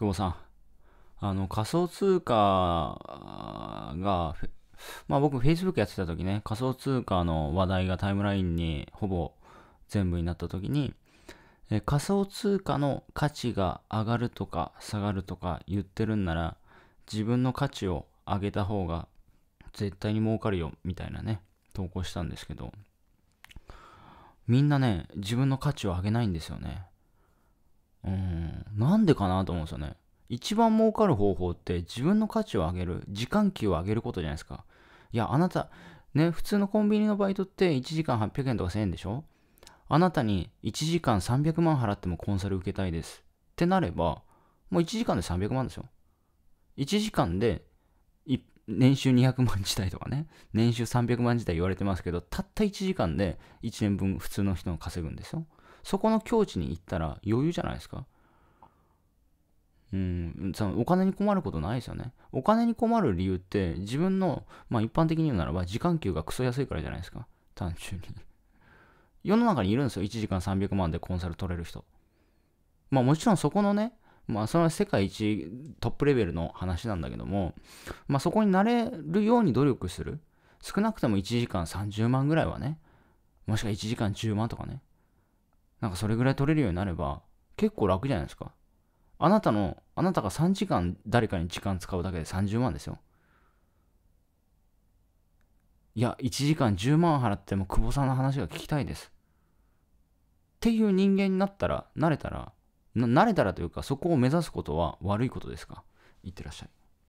久保さん。あの、仮想通貨が、まあ僕、Facebook やってた時ね、仮想通貨の話題がタイムラインにほぼ全部になった時に、え仮想通貨の価値が上がるとか下がるとか言ってるんなら、自分の価値を上げた方が絶対に儲かるよ、みたいなね、投稿したんですけど、みんなね、自分の価値を上げないんですよね。うん、なんでかなと思うんですよね。一番儲かる方法って自分の価値を上げる、時間給を上げることじゃないですか。いや、あなた、ね、普通のコンビニのバイトって1時間800円とか1000円でしょあなたに1時間300万払ってもコンサル受けたいです。ってなれば、もう1時間で300万でしょ ?1 時間で年収200万自体とかね、年収300万自体言われてますけど、たった1時間で1年分普通の人が稼ぐんですよ。そこの境地に行ったら余裕じゃないですかうん、そのお金に困ることないですよね。お金に困る理由って自分の、まあ一般的に言うならば時間給がクソ安いからじゃないですか。単純に 世の中にいるんですよ。1時間300万でコンサル取れる人。まあもちろんそこのね、まあそれは世界一トップレベルの話なんだけども、まあそこになれるように努力する。少なくとも1時間30万ぐらいはね、もしくは1時間10万とかね、なんかそれぐらい取れるようになれば、結構楽じゃないですか。あなたの、あなたが3時間誰かに時間使うだけで30万ですよ。いや、1時間10万払っても久保さんの話が聞きたいです。っていう人間になったら、慣れたら、慣れたらというか、そこを目指すことは悪いことですかいってらっしゃい。